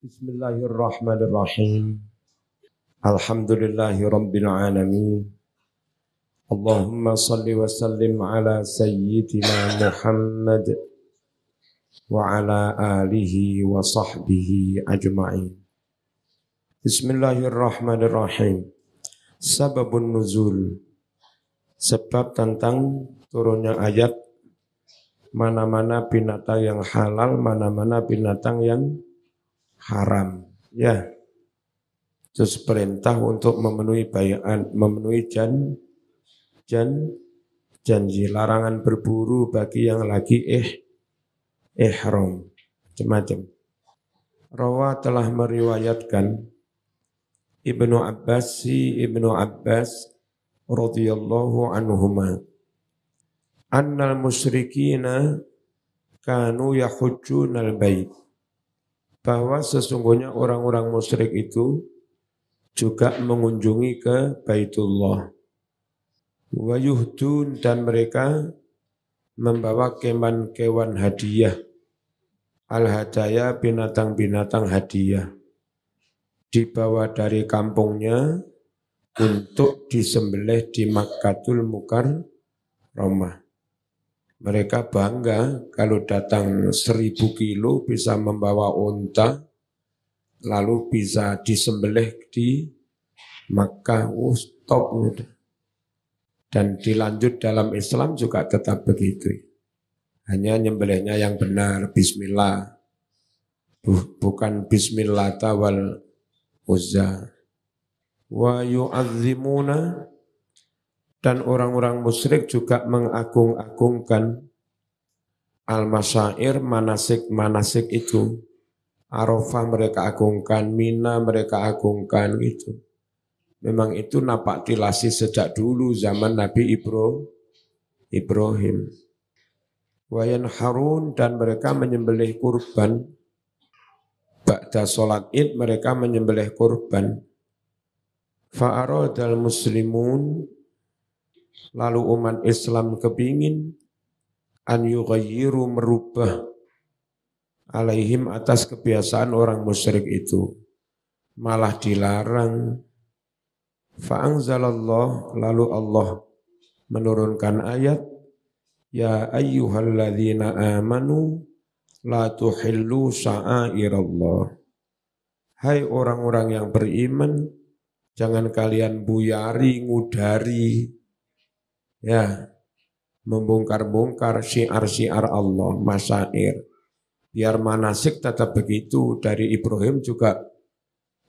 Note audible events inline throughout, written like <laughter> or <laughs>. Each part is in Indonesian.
Bismillahirrahmanirrahim. Alhamdulillahi Rabbil Alamin. Allahumma salli wa sallim ala Sayyidina Muhammad wa ala alihi wa sahbihi ajma'in. Bismillahirrahmanirrahim. Sababun nuzul. Sebab tentang turunnya ayat mana-mana binatang yang halal, mana-mana binatang yang haram. Ya. Terus perintah untuk memenuhi bayan, memenuhi jan, jan, janji. Larangan berburu bagi yang lagi eh, ihram. Macam-macam. Rawa telah meriwayatkan Ibnu Abbas si Ibnu Abbas radhiyallahu anhuma annal musyrikina kanu yahujjunal bait bahwa sesungguhnya orang-orang musyrik itu juga mengunjungi ke Baitullah. Wayuhdun dan mereka membawa kewan-kewan hadiah. Al-hadaya binatang-binatang hadiah. Dibawa dari kampungnya untuk disembelih di Makkatul Mukar Romah. Mereka bangga kalau datang seribu kilo bisa membawa unta, lalu bisa disembelih di Makkah. Oh, stop. Dan dilanjut dalam Islam juga tetap begitu. Hanya nyembelihnya yang benar, bismillah. Bukan bismillah tawal uzza. Wa yu'adzimuna dan orang-orang musyrik juga mengagung-agungkan al-masyair manasik-manasik itu. Arafah mereka agungkan, Mina mereka agungkan itu. Memang itu napak tilasi sejak dulu zaman Nabi Ibro, Ibrahim. Wayan Harun dan mereka menyembelih kurban. Ba'da sholat id mereka menyembelih kurban. Fa'aradal muslimun Lalu umat Islam kepingin an yughayyiru merubah alaihim atas kebiasaan orang musyrik itu. Malah dilarang. Fa'angzalallah lalu Allah menurunkan ayat Ya ayyuhalladzina amanu la tuhillu sa'airallah. Hai orang-orang yang beriman, jangan kalian buyari, ngudari ya membongkar-bongkar syiar-syiar Allah, masyair. Biar manasik tetap begitu, dari Ibrahim juga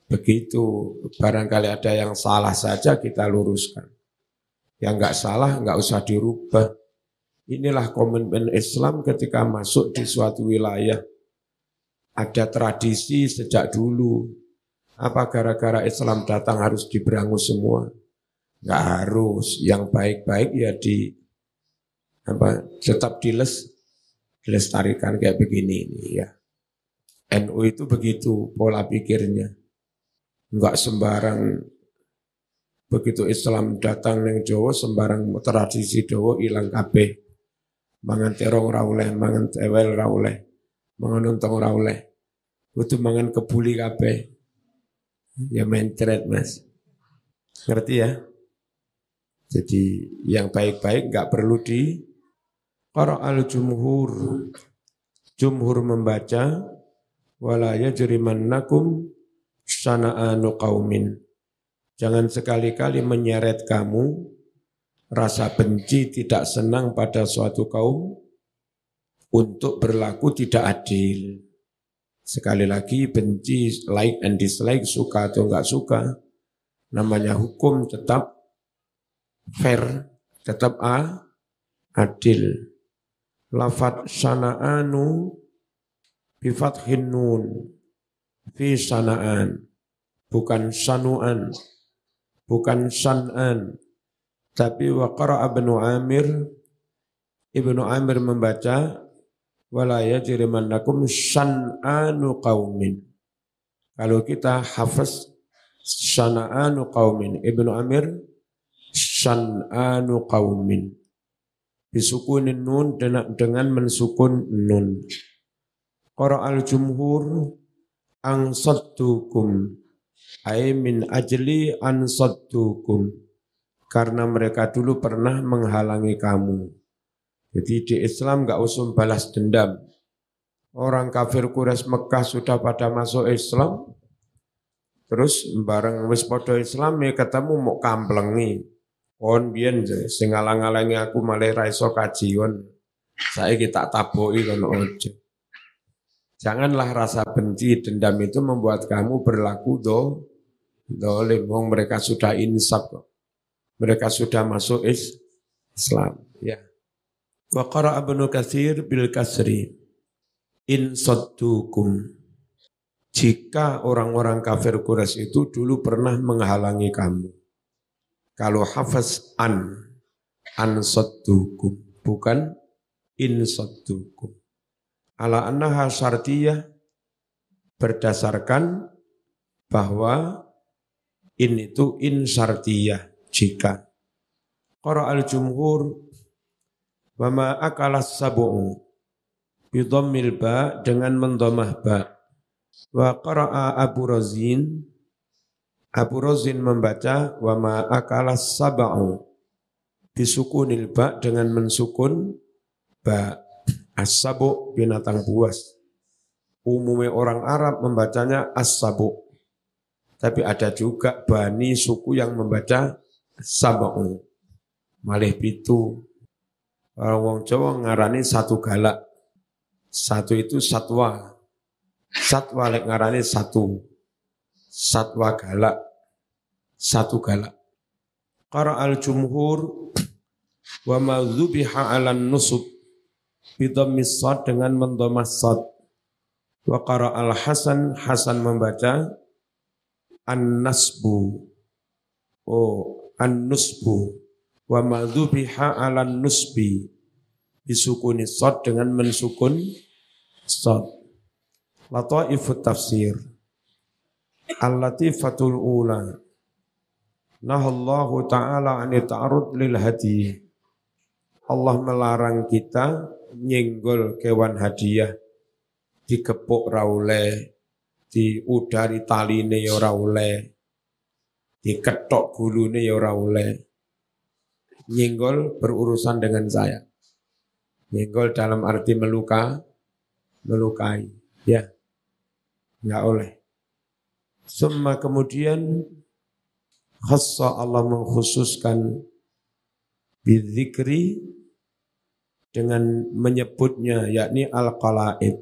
begitu. Barangkali ada yang salah saja kita luruskan. Yang nggak salah nggak usah dirubah. Inilah komitmen Islam ketika masuk di suatu wilayah. Ada tradisi sejak dulu. Apa gara-gara Islam datang harus diberangus semua? nggak harus. Yang baik-baik ya di apa tetap diles dilestarikan kayak begini ini ya. NU itu begitu pola pikirnya. nggak sembarang begitu Islam datang yang Jawa sembarang tradisi Jawa hilang kabeh. Mangan terong ra oleh, mangan tewel ra oleh, mangan untung ra oleh. Kudu mangan kebuli kabeh. Ya mentret, Mas. Ngerti ya? Jadi yang baik-baik nggak perlu di Qara al-jumhur. Jumhur membaca wala yajrimannakum sana'anu qaumin. Jangan sekali-kali menyeret kamu rasa benci tidak senang pada suatu kaum untuk berlaku tidak adil. Sekali lagi benci, like and dislike, suka atau enggak suka, namanya hukum tetap fair, tetap A, adil. Lafat sana'anu bifat hinun. fi sana'an. Bukan sanu'an, bukan san'an. Tapi wakara abnu Amir, Ibnu Amir membaca, walaya yajrimannakum san'anu kaumin. Kalau kita hafaz sana'anu kaumin, Ibnu Amir anu qaumin bisukunin nun dengan mensukun nun qara al jumhur ansaddukum ay min ajli ansaddukum karena mereka dulu pernah menghalangi kamu. Jadi di Islam enggak usum balas dendam. Orang kafir Quraisy Mekah sudah pada masuk Islam, terus bareng wis podo Islam ya ketemu mau kamplengi. Pon biyen sing ngalang-alangi aku malah ra iso kajian. Saiki tak taboki kono aja. Janganlah rasa benci dendam itu membuat kamu berlaku do dolim. Wong mereka sudah insaf kok. Mereka sudah masuk is Islam. Ya. Wa qara Ibnu Katsir bil kasri in saddukum. Jika orang-orang kafir Quraisy itu dulu pernah menghalangi kamu kalau hafaz an, an sotukum bukan in sotukum Ala annaha syartiyah berdasarkan bahwa in itu in syartiyah jika. Qara al-jumhur wa ma akala sabu'u bidhammil ba dengan mendomah ba. Wa qara'a Abu Razin Abu Rozin membaca wa ma akalas sab'u disukunil ba dengan mensukun ba asabu binatang buas. Umumnya orang Arab membacanya asabu. Tapi ada juga bani suku yang membaca sab'u. Malih pitu. Orang wong Jawa ngarani satu galak. Satu itu satwa. Satwa lek ngarani satu satwa galak, satu galak. Qara al-jumhur wa ma dhubiha 'alan nusub bidhammis sad dengan mendhamah sad. Wa qara al-Hasan Hasan membaca an-nasbu. Oh, an-nusbu wa ma dhubiha 'alan nusbi disukuni sad dengan mensukun sad. Lataifut tafsir Al-latifatul ula. Allah ta'ala anita'arud lil hadi. Allah melarang kita nyenggol kewan hadiah. Dikepuk raule, diudari taline ya raule, ketok gulune ya raule. Nyenggol berurusan dengan saya. Nyenggol dalam arti meluka, melukai. Ya, nggak oleh. Semua kemudian khassa Allah mengkhususkan bidzikri dengan menyebutnya yakni al-qalaid.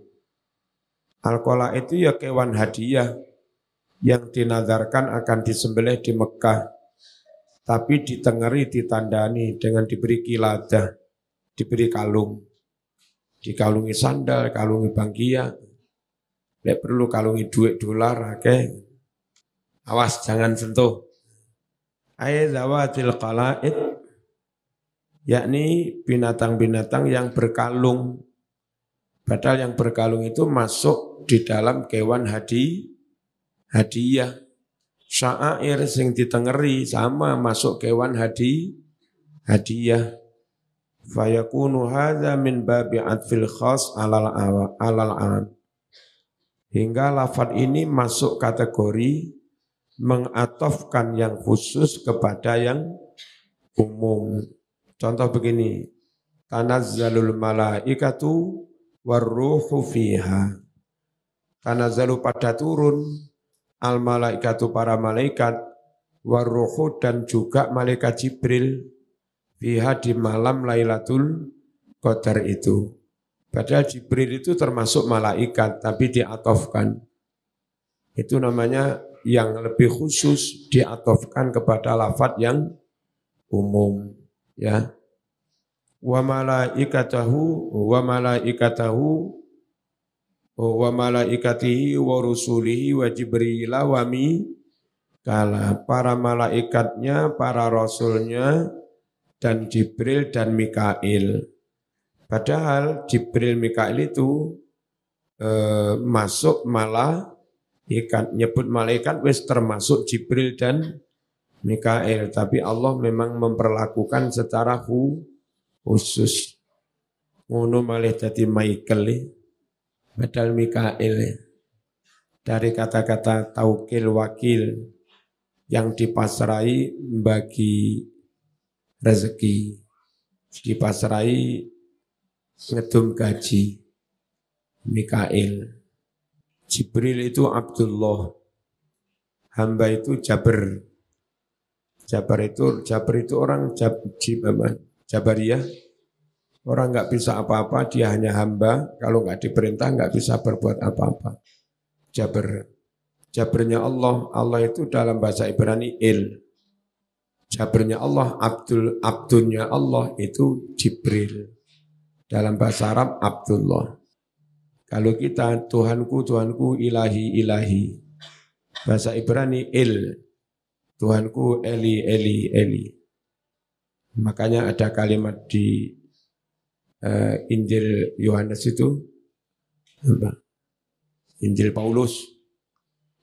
Al-qalaid itu ya kewan hadiah yang dinazarkan akan disembelih di Mekah tapi ditengeri ditandani dengan diberi kiladah, diberi kalung. Dikalungi sandal, kalungi bangkia. Lek perlu kalungi duit dolar oke? Okay? Awas jangan sentuh. Aizawatil qala'id yakni binatang-binatang yang berkalung. Padahal yang berkalung itu masuk di dalam kewan hadi hadiah. Syair sing ditengeri sama masuk kewan hadi hadiah. Fayakunu hadha min babi fil khas alal alal an Hingga lafat ini masuk kategori mengatofkan yang khusus kepada yang umum. Contoh begini, tanazzalul malaikatu warruhu fiha. Tanazzalu pada turun al malaikatu para malaikat warruhu dan juga malaikat Jibril fiha di malam Lailatul Qadar itu. Padahal Jibril itu termasuk malaikat tapi diatofkan. Itu namanya yang lebih khusus diatofkan kepada lafat yang umum ya wa malaikatahu wa malaikatahu wa malaikatihi wa rusulihi wa jibrila wa mi kala para malaikatnya para rasulnya dan Jibril dan Mikail padahal Jibril Mikail itu eh, masuk malah ikat nyebut malaikat wis termasuk Jibril dan Mikail tapi Allah memang memperlakukan secara khusus ngono malih jadi Michael e. padahal Mikail e. dari kata-kata taukil wakil yang dipasrai bagi rezeki dipasrai ngedum gaji Mikail Jibril itu Abdullah. Hamba itu Jabar Jabar itu Jabar itu orang Jab, Jib, apa, Jabariyah. Orang nggak bisa apa-apa, dia hanya hamba. Kalau nggak diperintah nggak bisa berbuat apa-apa. Jabar. Jabarnya Allah, Allah itu dalam bahasa Ibrani il. Jabarnya Allah, Abdul, Abdunya Allah itu Jibril. Dalam bahasa Arab Abdullah. Kalau kita Tuhanku, Tuhanku, ilahi, ilahi. Bahasa Ibrani il. Tuhanku Eli, Eli, Eli. Makanya ada kalimat di uh, Injil Yohanes itu, apa? Injil Paulus,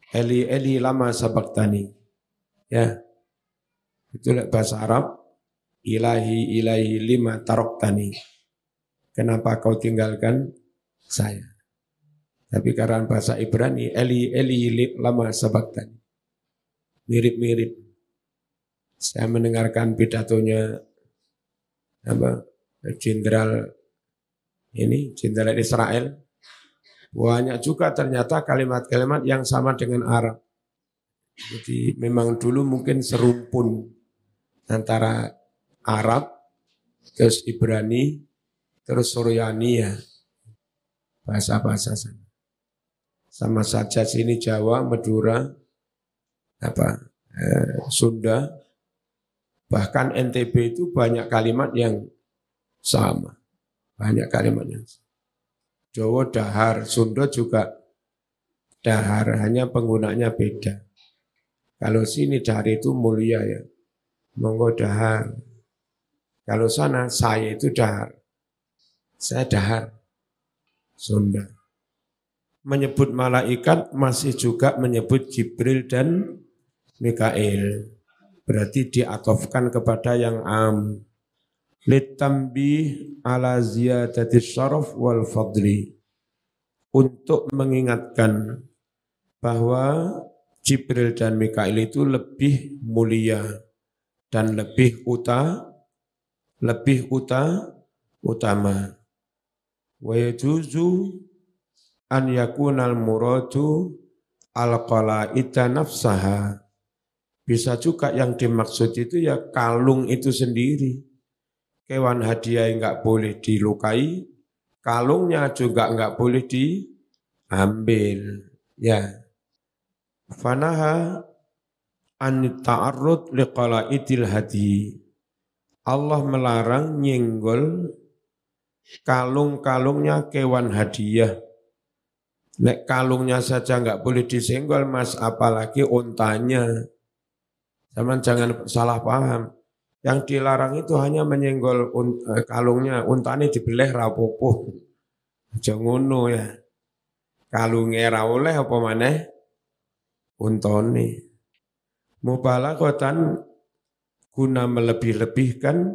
Eli, Eli, lama sabaktani. Ya, Itu bahasa Arab, ilahi, ilahi, lima taroktani. Kenapa kau tinggalkan saya? Tapi karena bahasa Ibrani, Eli, Eli, lama tadi. Mirip-mirip. Saya mendengarkan pidatonya apa jenderal ini, jenderal Israel. Banyak juga ternyata kalimat-kalimat yang sama dengan Arab. Jadi memang dulu mungkin serumpun antara Arab, terus Ibrani, terus Suryani ya, bahasa-bahasa sana sama saja sini Jawa, Madura, apa eh, Sunda, bahkan NTB itu banyak kalimat yang sama, banyak kalimat yang Jawa dahar, Sunda juga dahar, hanya penggunanya beda. Kalau sini dahar itu mulia ya, monggo dahar. Kalau sana saya itu dahar, saya dahar, Sunda menyebut malaikat masih juga menyebut Jibril dan Mikail. Berarti diatofkan kepada yang am. Litambi ala ziyadati syaraf wal fadli. Untuk mengingatkan bahwa Jibril dan Mikail itu lebih mulia dan lebih uta lebih uta utama. Wa yajuzu an al muradu al qala ita nafsaha. Bisa juga yang dimaksud itu ya kalung itu sendiri. Kewan hadiah enggak boleh dilukai, kalungnya juga enggak boleh diambil. Ya. Fanaha an ta'arrud itil hadi. Allah melarang nyenggol kalung-kalungnya kewan hadiah Nek kalungnya saja nggak boleh disenggol mas, apalagi untanya. Zaman jangan salah paham. Yang dilarang itu hanya menyenggol un, eh, kalungnya, Untanya dibeleh rapopo. Jangono ya. Kalungnya rauleh apa apa maneh? Untone. kotan guna melebih-lebihkan,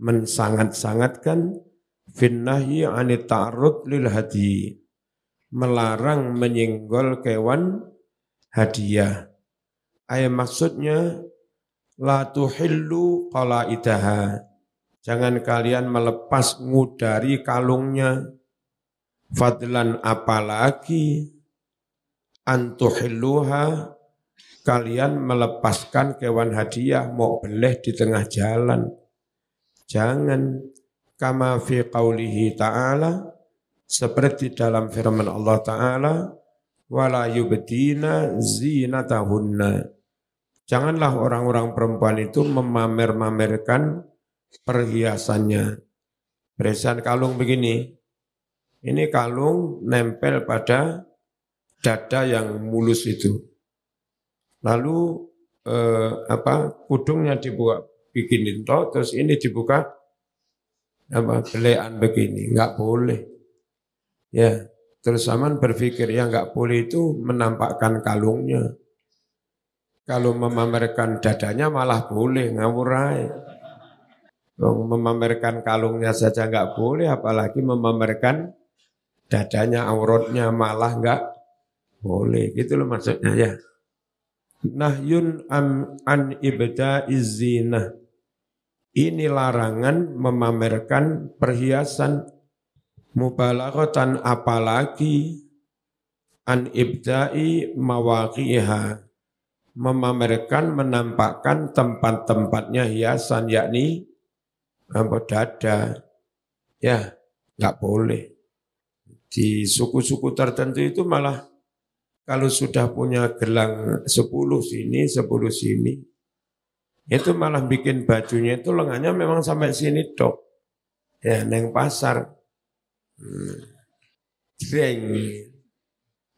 mensangat-sangatkan finnahi anit lil hadiyi melarang menyinggol kewan hadiah. Ayat maksudnya la tuhillu idaha. Jangan kalian melepas ngudari kalungnya. Fadlan apalagi antuhilluha kalian melepaskan kewan hadiah mau beleh di tengah jalan. Jangan kama fi qaulihi ta'ala seperti dalam firman Allah taala wala yubdina zinatahunna janganlah orang-orang perempuan itu memamer-mamerkan perhiasannya perhiasan kalung begini ini kalung nempel pada dada yang mulus itu lalu eh, apa kudungnya dibuka bikin toh terus ini dibuka apa belean begini nggak boleh Ya, terus zaman berpikir yang nggak boleh itu menampakkan kalungnya. Kalau memamerkan dadanya malah boleh, ngawurai. Memamerkan kalungnya saja nggak boleh, apalagi memamerkan dadanya, auratnya malah nggak boleh. Gitu loh maksudnya ya. Nahyun am an ibda izinah. Ini larangan memamerkan perhiasan mubalaghatan apalagi an ibda'i mawaqiha memamerkan menampakkan tempat-tempatnya hiasan yakni apa dada ya nggak boleh di suku-suku tertentu itu malah kalau sudah punya gelang 10 sini 10 sini itu malah bikin bajunya itu lengannya memang sampai sini dok ya neng pasar Jreng.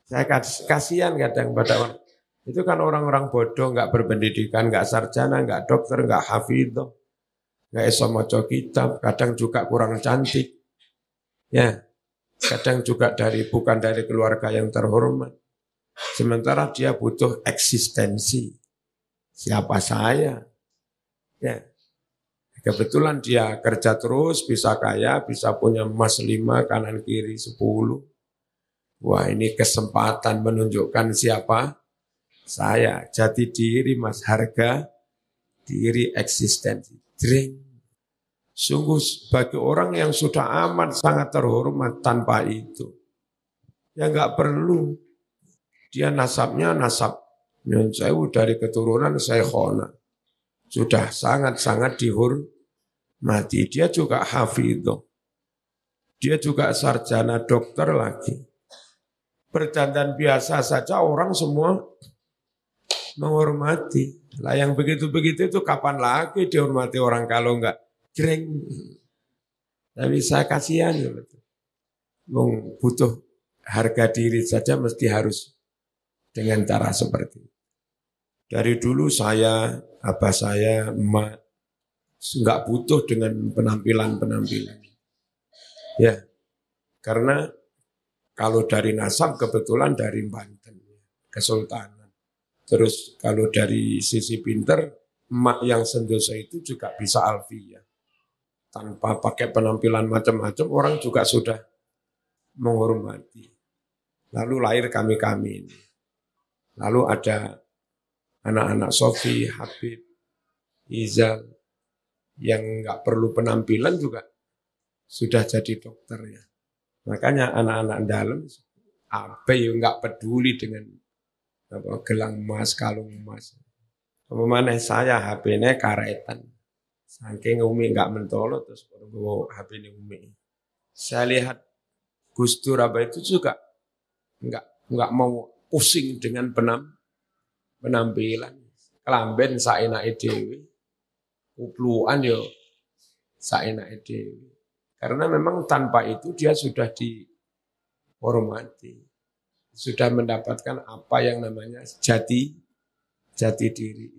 Saya kasihan kadang pada orang. Itu kan orang-orang bodoh, nggak berpendidikan, nggak sarjana, nggak dokter, nggak hafidho. nggak esok moco kitab, kadang juga kurang cantik. Ya, kadang juga dari bukan dari keluarga yang terhormat. Sementara dia butuh eksistensi. Siapa saya? Ya. Kebetulan dia kerja terus, bisa kaya, bisa punya emas lima, kanan kiri sepuluh. Wah ini kesempatan menunjukkan siapa? Saya, jati diri mas, harga diri eksistensi. Drink. Sungguh bagi orang yang sudah aman sangat terhormat tanpa itu. Ya nggak perlu. Dia nasabnya nasab. saya dari keturunan saya khona. Sudah sangat-sangat dihormati mati. Nah, dia juga hafidh. Dia juga sarjana dokter lagi. Berdandan biasa saja orang semua menghormati. Lah yang begitu-begitu itu kapan lagi dihormati orang kalau enggak jreng. Tapi saya kasihan. Ya, Bung, butuh harga diri saja mesti harus dengan cara seperti itu. Dari dulu saya, apa saya, emak, nggak butuh dengan penampilan-penampilan. Ya, karena kalau dari nasab kebetulan dari Banten, Kesultanan. Terus kalau dari sisi pinter, emak yang sendosa itu juga bisa alfi ya Tanpa pakai penampilan macam-macam, orang juga sudah menghormati. Lalu lahir kami-kami ini. Lalu ada anak-anak Sofi, Habib, Izal, yang nggak perlu penampilan juga sudah jadi dokter ya. Makanya anak-anak dalam apa yang nggak peduli dengan apa, gelang emas, kalung emas. Apa mana saya HP-nya karetan. Saking Umi nggak mentolo terus baru bawa HP ini Umi. Saya lihat Gus Dur itu juga nggak nggak mau pusing dengan penam penampilan. Kelamben saya naik dewi kupluan yo saenake dhewe. Karena memang tanpa itu dia sudah dihormati. Sudah mendapatkan apa yang namanya jati jati diri.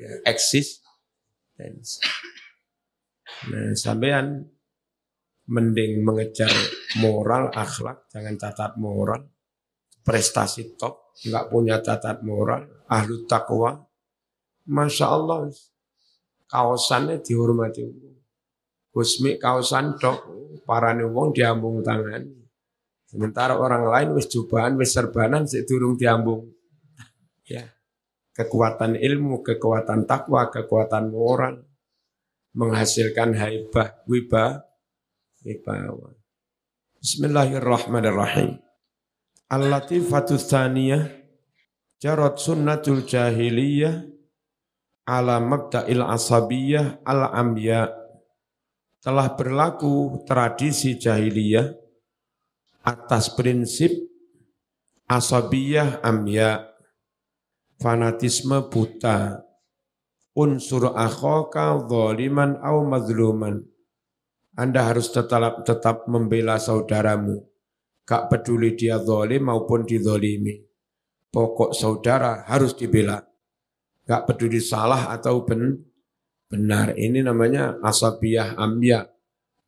Ya, eksis dan Nah, sampean mending mengejar moral, akhlak, jangan catat moral, prestasi top, nggak punya catat moral, ahlu takwa, masya Allah, kaosannya dihormati wong. Gusmi kaosan dok para wong diambung tangan. Sementara orang lain wis jubahan, wis serbanan sik durung diambung. Ya. Kekuatan ilmu, kekuatan takwa, kekuatan moral menghasilkan haibah, wibah, wibawa. Bismillahirrahmanirrahim. Al-latifatu thaniyah jarat sunnatul jahiliyah ala mabda'il asabiyah al-amya telah berlaku tradisi jahiliyah atas prinsip asabiyah amya fanatisme buta unsur akhoka zaliman au mazluman anda harus tetap tetap membela saudaramu gak peduli dia zalim maupun dizalimi pokok saudara harus dibela Gak peduli salah atau ben, benar. Ini namanya asabiyah ambia,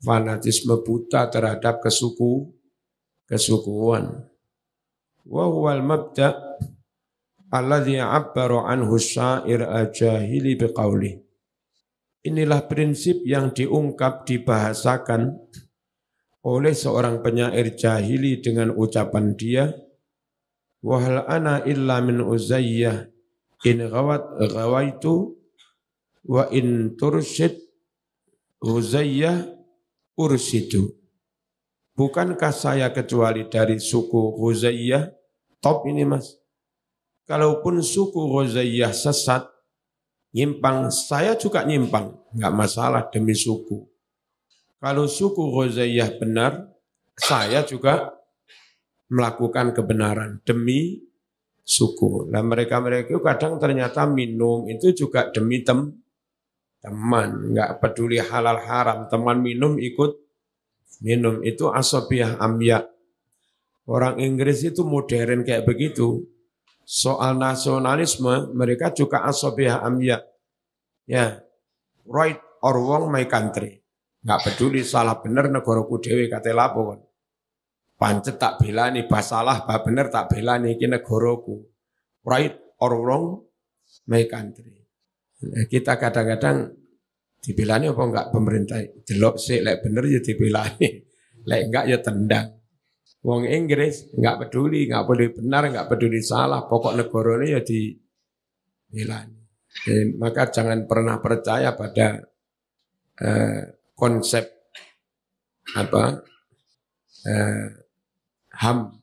fanatisme buta terhadap kesuku kesukuan. Wa mabda alladhi abbaru anhu syair ajahili biqawli. Inilah prinsip yang diungkap dibahasakan oleh seorang penyair jahili dengan ucapan dia, Wahal ana illa min uzayyah in rawat rawaitu wa in tursid Huzayyah ursidu. Bukankah saya kecuali dari suku Huzayyah? Top ini mas. Kalaupun suku Huzayyah sesat, nyimpang, saya juga nyimpang. Enggak masalah demi suku. Kalau suku Huzayyah benar, saya juga melakukan kebenaran demi suku. Nah mereka-mereka itu kadang ternyata minum itu juga demi tem teman, nggak peduli halal haram, teman minum ikut minum itu asobiah ambiak. Orang Inggris itu modern kayak begitu. Soal nasionalisme mereka juga asobiah ambiak. Ya, right or wrong my country. Nggak peduli salah benar negaraku dewi kata lapor. Kan pancet tak belani basalah bah bener tak nih kini goroku right or wrong my country nah, kita kadang-kadang dibilani apa enggak pemerintah jelok sih lek bener ya dibilani <laughs> lek enggak ya tendang wong Inggris enggak peduli enggak peduli benar enggak peduli salah pokok ini ya dibilani Jadi, eh, maka jangan pernah percaya pada eh, konsep apa eh, HAM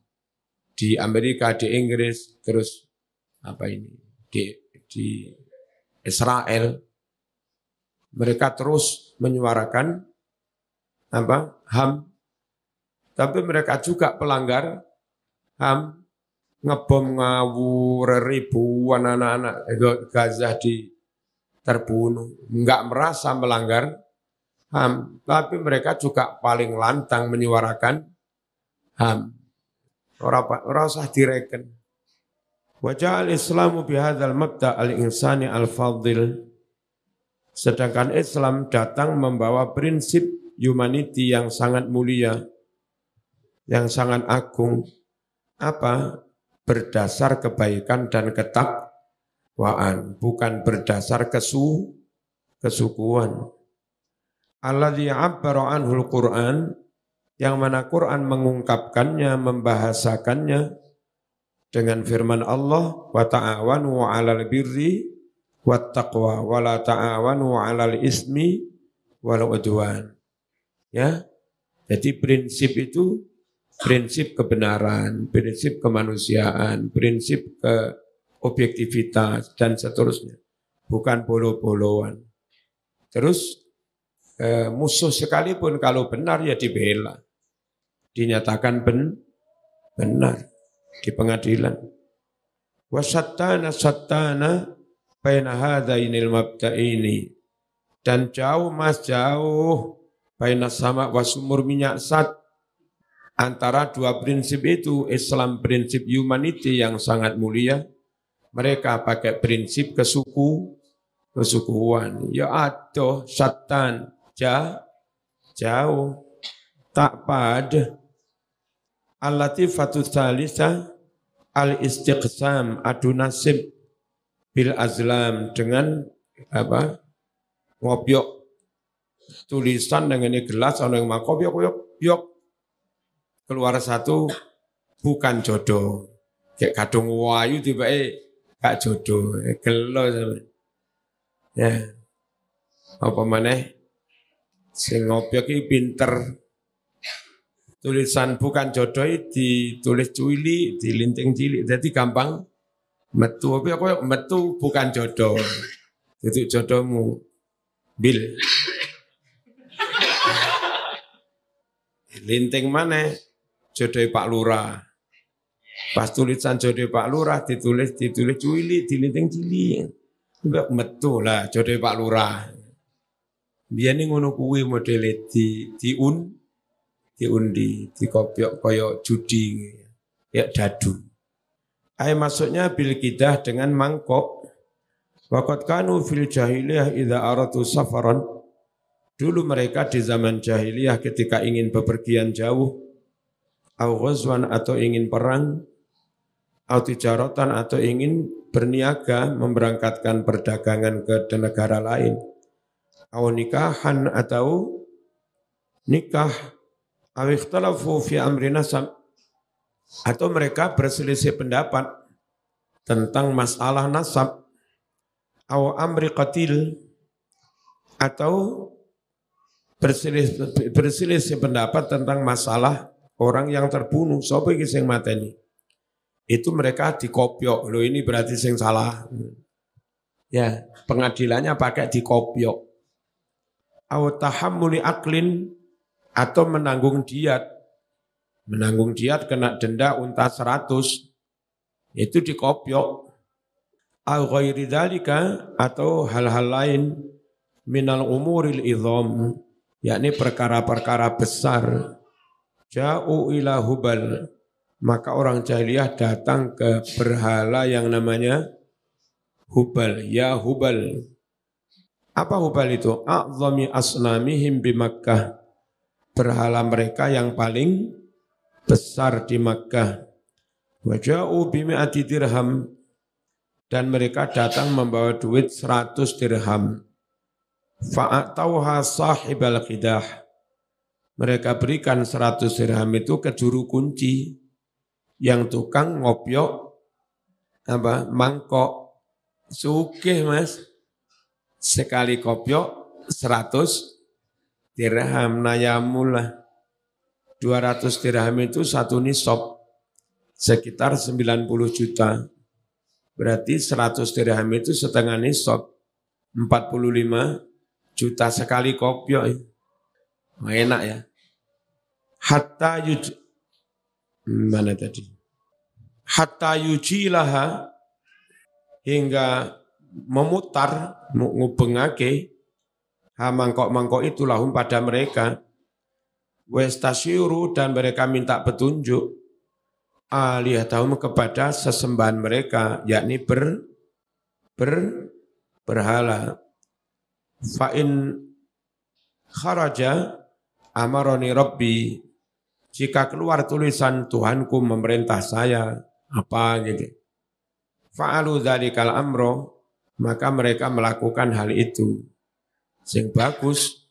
di Amerika, di Inggris, terus apa ini di, di Israel, mereka terus menyuarakan apa HAM, tapi mereka juga pelanggar HAM, ngebom ngawur ribuan anak-anak Gaza di terbunuh, nggak merasa melanggar HAM, tapi mereka juga paling lantang menyuarakan HAM. Ora ora direken. Wajah al Islamu bihadzal mabda al-insani al-fadil. Sedangkan Islam datang membawa prinsip humanity yang sangat mulia, yang sangat agung. Apa? Berdasar kebaikan dan ketakwaan, bukan berdasar kesu kesukuan. Alladhi abbara Qur'an yang mana Quran mengungkapkannya, membahasakannya dengan firman Allah wa ta'awanu 'alal birri wat taqwa wa la ta'awanu 'alal ismi wal udwan. Ya. Jadi prinsip itu prinsip kebenaran, prinsip kemanusiaan, prinsip keobjektivitas dan seterusnya. Bukan bolo-boloan. Terus eh, musuh sekalipun kalau benar ya dibela dinyatakan ben, benar di pengadilan. Wasattana sattana baina mabda ini Dan jauh mas jauh baina sama wasumur minyak sat antara dua prinsip itu Islam prinsip humanity yang sangat mulia mereka pakai prinsip kesuku kesukuan ya adoh satan ja jauh tak pada Al-latifatu salisa al-istiqsam adu nasib bil azlam dengan apa? ngopiok tulisan dengan ini gelas orang yang mako yok yok yok keluar satu bukan jodoh kayak kadung wayu tiba eh gak jodoh eh, gelo ya apa mana si ngopiok ini pinter tulisan bukan jodoh ditulis cuili, di linting cili, jadi gampang metu. apa aku ya metu bukan jodoh. Itu jodohmu, bil. Linting mana? Jodoh Pak Lurah. Pas tulisan jodoh Pak Lurah ditulis ditulis cuili, di linting cili, Enggak ya metu lah jodoh Pak Lurah. Biar ini ngono kuwi model di diun diundi, dikopiok koyo judi, ya dadu. Ayat maksudnya bil kidah dengan mangkok. Wakat kanu fil jahiliyah ida aratu safaran. Dulu mereka di zaman jahiliyah ketika ingin bepergian jauh, au ghazwan atau ingin perang, au tijaratan atau ingin berniaga memberangkatkan perdagangan ke negara lain, au nikahan atau nikah Awiktalafu fi amri nasab atau mereka berselisih pendapat tentang masalah nasab atau amri qatil atau berselisih, berselisih pendapat tentang masalah orang yang terbunuh sapa iki sing mateni itu mereka dikopyok loh ini berarti sing salah ya pengadilannya pakai dikopyok atau tahammuli aklin atau menanggung diat. Menanggung diat kena denda unta seratus, itu dikopyok. Al atau hal-hal lain minal umuril idham yakni perkara-perkara besar ja'u ila hubal maka orang jahiliyah datang ke berhala yang namanya hubal ya hubal apa hubal itu a'zami asnamihim bimakkah. makkah berhala mereka yang paling besar di Makkah. Wajau bimi'ati dirham dan mereka datang membawa duit 100 dirham. Fa'atauha sahibal qidah. Mereka berikan 100 dirham itu ke juru kunci yang tukang ngopiok apa mangkok sugih mas sekali kopiok 100 dirham nayamulah 200 dirham itu satu nisab sekitar 90 juta. Berarti 100 dirham itu setengah nisab 45 juta sekali kopi. Oh, enak ya. Hatta yuj mana tadi? Hatta yujilaha hingga memutar ngubengake Ha ah, mangkok-mangkok itu lahum pada mereka. Westasyuru dan mereka minta petunjuk ah, tahu kepada sesembahan mereka, yakni ber, ber berhala. Fa'in kharaja amaroni rabbi. Jika keluar tulisan Tuhanku memerintah saya, apa gitu. Fa'alu dari amro, maka mereka melakukan hal itu sing bagus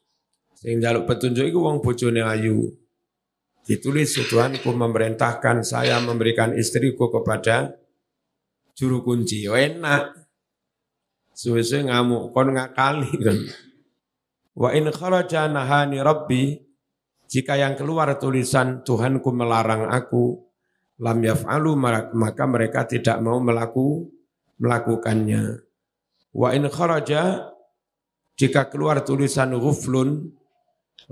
sing jaluk petunjuk iku wong bojone ayu ditulis Tuhanku memerintahkan saya memberikan istriku kepada juru kunci yo enak suwe-suwe ngamuk kon ngakali kan wa in kharaja nahani rabbi jika yang keluar tulisan Tuhanku melarang aku lam yaf'alu maka mereka tidak mau melaku, melakukannya wa in kharaja jika keluar tulisan ghuflun,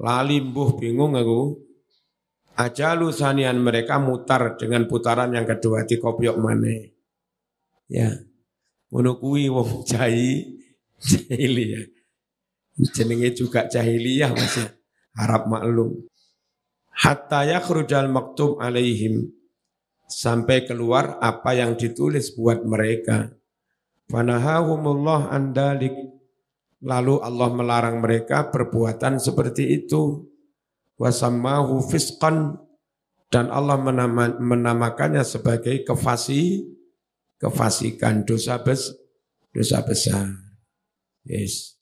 lalimbuh buh bingung aku, Aja lusanian mereka mutar dengan putaran yang kedua di kopiok mana. Ya, menukui wong <laughs> jahi, jahiliyah. Jenenge juga jahiliyah masih ya. harap maklum. Hatta yakhrujal maktub alaihim. Sampai keluar apa yang ditulis buat mereka. Fanahahumullah andalik Lalu Allah melarang mereka perbuatan seperti itu. Wasamahu fisqan dan Allah menama, menamakannya sebagai kefasi kefasikan dosa bes, dosa besar. Yes.